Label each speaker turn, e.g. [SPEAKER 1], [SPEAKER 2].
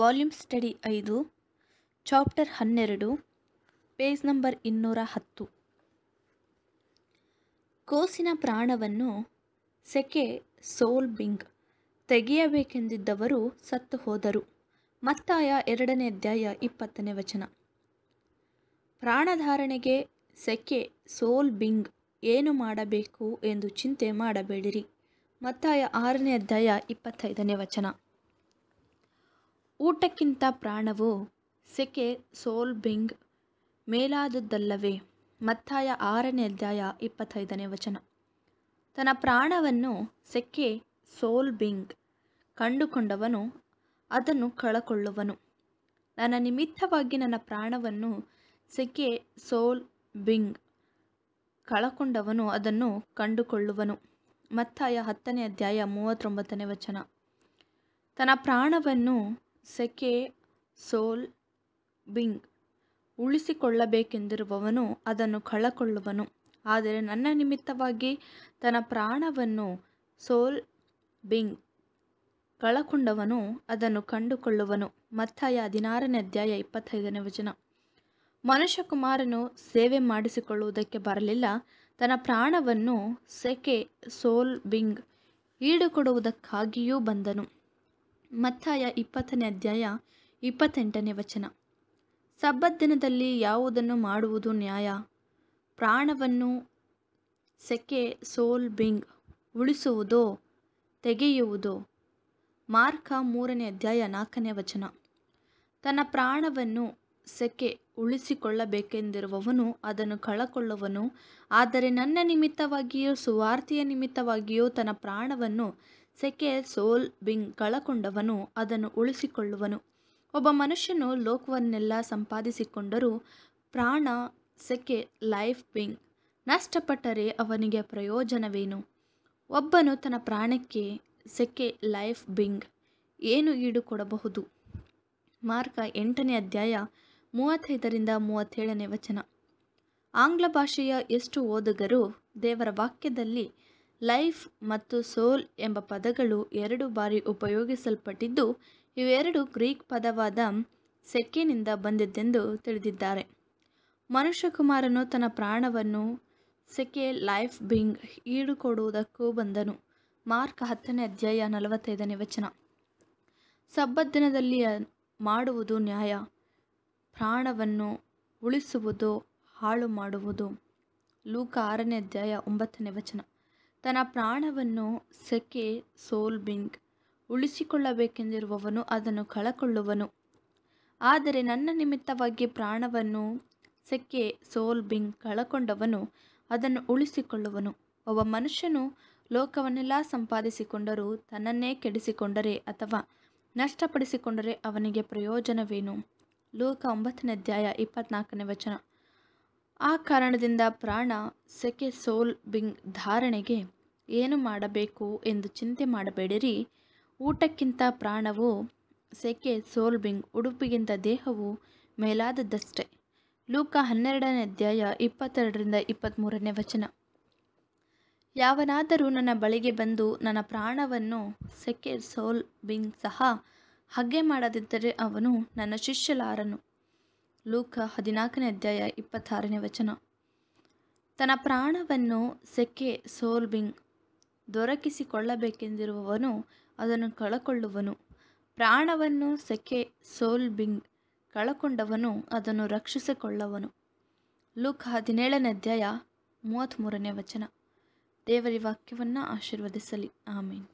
[SPEAKER 1] volume study ಐದು chapter ಹನ್ನೆರಡು page number ಇನ್ನೂರ ಹತ್ತು ಕೋಸಿನ ಪ್ರಾಣವನ್ನು ಸೆಕೆ ಸೋಲ್ ಬಿಂಗ್ ತೆಗೆಯಬೇಕೆಂದಿದ್ದವರು ಸತ್ತು ಹೋದರು ಮತ್ತಾಯ ಎರಡನೇ ಅಧ್ಯಾಯ ಇಪ್ಪತ್ತನೇ ವಚನ ಪ್ರಾಣಧಾರಣೆಗೆ ಸೆಕೆ ಸೋಲ್ ಬಿಂಗ್ ಏನು ಮಾಡಬೇಕು ಎಂದು ಚಿಂತೆ ಮಾಡಬೇಡಿರಿ ಮತ್ತಾಯ ಆರನೇ ಅಧ್ಯಾಯ ಇಪ್ಪತ್ತೈದನೇ ವಚನ ಊಟಕ್ಕಿಂತ ಪ್ರಾಣವು ಸೆಕೆ ಸೋಲ್ಬಿಂಗ್ ಮೇಲಾದದ್ದಲ್ಲವೇ ಮತ್ತಾಯ ಆರನೇ ಅಧ್ಯಾಯ ಇಪ್ಪತ್ತೈದನೇ ವಚನ ತನ್ನ ಪ್ರಾಣವನ್ನು ಸೆಕೆ ಸೋಲ್ಬಿಂಗ್ ಕಂಡುಕೊಂಡವನು ಅದನ್ನು ಕಳಕೊಳ್ಳುವನು ನನ್ನ ನಿಮಿತ್ತವಾಗಿ ನನ್ನ ಪ್ರಾಣವನ್ನು ಸೆಕೆ ಸೋಲ್ ಬಿಂಗ್ ಕಳಕೊಂಡವನು ಅದನ್ನು ಕಂಡುಕೊಳ್ಳುವನು ಮತ್ತಾಯ ಹತ್ತನೇ ಅಧ್ಯಾಯ ಮೂವತ್ತೊಂಬತ್ತನೇ ವಚನ ತನ್ನ ಪ್ರಾಣವನ್ನು ಸೆಕೆ ಸೋಲ್ ಬಿಂಗ್ ಉಳಿಸಿಕೊಳ್ಳಬೇಕೆಂದಿರುವವನು ಅದನ್ನು ಕಳಕೊಳ್ಳುವನು ಆದರೆ ನನ್ನ ನಿಮಿತ್ತವಾಗಿ ತನ್ನ ಪ್ರಾಣವನ್ನು ಸೋಲ್ ಬಿಂಗ್ ಕಳಕೊಂಡವನು ಅದನ್ನು ಕಂಡುಕೊಳ್ಳುವನು ಮತ್ತಾಯ ಹದಿನಾರನೇ ಅಧ್ಯಾಯ ಇಪ್ಪತ್ತೈದನೇ ವಚನ ಮನುಷ್ಯಕುಮಾರನು ಸೇವೆ ಮಾಡಿಸಿಕೊಳ್ಳುವುದಕ್ಕೆ ಬರಲಿಲ್ಲ ತನ್ನ ಪ್ರಾಣವನ್ನು ಸೆಕೆ ಸೋಲ್ ಬಿಂಗ್ ಈಡುಕೊಡುವುದಕ್ಕಾಗಿಯೂ ಬಂದನು ಮತ್ತಾಯ ಇಪ್ಪತ್ತನೇ ಅಧ್ಯಾಯ ಇಪ್ಪತ್ತೆಂಟನೇ ವಚನ ಸಬ್ಬತ್ ದಿನದಲ್ಲಿ ಯಾವುದನ್ನು ಮಾಡುವುದು ನ್ಯಾಯ ಪ್ರಾಣವನ್ನು ಸೆಕೆ ಸೋಲ್ ಬಿಂಗ್ ಉಳಿಸುವುದೋ ತೆಗೆಯುವುದೋ ಮಾರ್ಕ ಮೂರನೇ ಅಧ್ಯಾಯ ನಾಲ್ಕನೇ ವಚನ ತನ್ನ ಪ್ರಾಣವನ್ನು ಸೆಕೆ ಉಳಿಸಿಕೊಳ್ಳಬೇಕೆಂದಿರುವವನು ಅದನ್ನು ಕಳಕೊಳ್ಳುವನು ಆದರೆ ನನ್ನ ನಿಮಿತ್ತವಾಗಿಯೋ ಸುವಾರ್ತೆಯ ನಿಮಿತ್ತವಾಗಿಯೋ ತನ್ನ ಪ್ರಾಣವನ್ನು ಸೆಕೆ ಬಿಂಗ್ ಕಳಕೊಂಡವನು ಅದನ್ನು ಉಳಿಸಿಕೊಳ್ಳುವನು ಒಬ್ಬ ಮನುಷ್ಯನು ಲೋಕವನ್ನೆಲ್ಲ ಸಂಪಾದಿಸಿಕೊಂಡರೂ ಪ್ರಾಣ ಸೆಕೆ ಲೈಫ್ ಬಿಂಗ್ ನಷ್ಟಪಟ್ಟರೆ ಅವನಿಗೆ ಪ್ರಯೋಜನವೇನು ಒಬ್ಬನು ತನ್ನ ಪ್ರಾಣಕ್ಕೆ ಸೆಕೆ ಲೈಫ್ ಬಿಂಗ್ ಏನು ಈಡುಕೊಡಬಹುದು ಮಾರ್ಕ ಎಂಟನೇ ಅಧ್ಯಾಯ ಮೂವತ್ತೈದರಿಂದ ಮೂವತ್ತೇಳನೇ ವಚನ ಆಂಗ್ಲ ಭಾಷೆಯ ಎಷ್ಟು ಓದುಗರು ದೇವರ ವಾಕ್ಯದಲ್ಲಿ ಲೈಫ್ ಮತ್ತು ಸೋಲ್ ಎಂಬ ಪದಗಳು ಎರಡು ಬಾರಿ ಉಪಯೋಗಿಸಲ್ಪಟ್ಟಿದ್ದು ಇವೆರಡು ಗ್ರೀಕ್ ಪದವಾದ ಸೆಕೆನಿಂದ ಬಂದಿದ್ದೆಂದು ತಿಳಿದಿದ್ದಾರೆ ಮನುಷ್ಯಕುಮಾರನು ತನ್ನ ಪ್ರಾಣವನ್ನು ಸೆಕೆ ಲೈಫ್ ಬಿಂಗ್ ಈಡುಕೊಡುವುದಕ್ಕೂ ಬಂದನು ಮಾರ್ಕ್ ಹತ್ತನೇ ಅಧ್ಯಾಯ ನಲವತ್ತೈದನೇ ವಚನ ಸಬ್ಬದ್ದಿನದಲ್ಲಿ ದಿನದಲ್ಲಿ ಮಾಡುವುದು ನ್ಯಾಯ ಪ್ರಾಣವನ್ನು ಉಳಿಸುವುದು ಹಾಳು ಮಾಡುವುದು ಲೂಕ ಆರನೇ ಅಧ್ಯಾಯ ಒಂಬತ್ತನೇ ವಚನ ತನ್ನ ಪ್ರಾಣವನ್ನು ಸೆಕೆ ಸೋಲ್ಬಿಂಗ್ ಉಳಿಸಿಕೊಳ್ಳಬೇಕೆಂದಿರುವವನು ಅದನ್ನು ಕಳಕೊಳ್ಳುವನು ಆದರೆ ನನ್ನ ನಿಮಿತ್ತವಾಗಿ ಪ್ರಾಣವನ್ನು ಸೆಕೆ ಸೋಲ್ಬಿಂಗ್ ಕಳಕೊಂಡವನು ಅದನ್ನು ಉಳಿಸಿಕೊಳ್ಳುವನು ಒಬ್ಬ ಮನುಷ್ಯನು ಲೋಕವನ್ನೆಲ್ಲ ಸಂಪಾದಿಸಿಕೊಂಡರೂ ತನ್ನನ್ನೇ ಕೆಡಿಸಿಕೊಂಡರೆ ಅಥವಾ ನಷ್ಟಪಡಿಸಿಕೊಂಡರೆ ಅವನಿಗೆ ಪ್ರಯೋಜನವೇನು ಲೋಕ ಒಂಬತ್ತನೇ ಅಧ್ಯಾಯ ಇಪ್ಪತ್ನಾಲ್ಕನೇ ವಚನ ಆ ಕಾರಣದಿಂದ ಪ್ರಾಣ ಸೆಕೆ ಸೋಲ್ ಬಿಂಗ್ ಧಾರಣೆಗೆ ಏನು ಮಾಡಬೇಕು ಎಂದು ಚಿಂತೆ ಮಾಡಬೇಡಿರಿ ಊಟಕ್ಕಿಂತ ಪ್ರಾಣವು ಸೆಕೆ ಸೋಲ್ಬಿಂಗ್ ಉಡುಪಿಗಿಂತ ದೇಹವು ಮೇಲಾದದ್ದಷ್ಟೇ ಲೂಕ ಹನ್ನೆರಡನೇ ಅಧ್ಯಾಯ ಇಪ್ಪತ್ತೆರಡರಿಂದ ಇಪ್ಪತ್ತ್ಮೂರನೇ ವಚನ ಯಾವನಾದರೂ ನನ್ನ ಬಳಿಗೆ ಬಂದು ನನ್ನ ಪ್ರಾಣವನ್ನು ಸೆಕೆ ಸೋಲ್ ಬಿಂಗ್ ಸಹ ಹಗ್ಗೆ ಮಾಡದಿದ್ದರೆ ಅವನು ನನ್ನ ಶಿಷ್ಯಲಾರನು ಲೂಕ ಹದಿನಾಲ್ಕನೇ ಅಧ್ಯಾಯ ಇಪ್ಪತ್ತಾರನೇ ವಚನ ತನ್ನ ಪ್ರಾಣವನ್ನು ಸೆಕೆ ಸೋಲ್ಬಿಂಗ್ ದೊರಕಿಸಿಕೊಳ್ಳಬೇಕೆಂದಿರುವವನು ಅದನ್ನು ಕಳಕೊಳ್ಳುವನು ಪ್ರಾಣವನ್ನು ಸೆಕೆ ಸೋಲ್ಬಿಂಗ್ ಕಳಕೊಂಡವನು ಅದನ್ನು ರಕ್ಷಿಸಿಕೊಳ್ಳವನು ಲೂಕ ಹದಿನೇಳನೇ ಅಧ್ಯಾಯ ಮೂವತ್ತ್ಮೂರನೇ ವಚನ ದೇವರಿ ವಾಕ್ಯವನ್ನು ಆಶೀರ್ವದಿಸಲಿ ಆಮೇನ್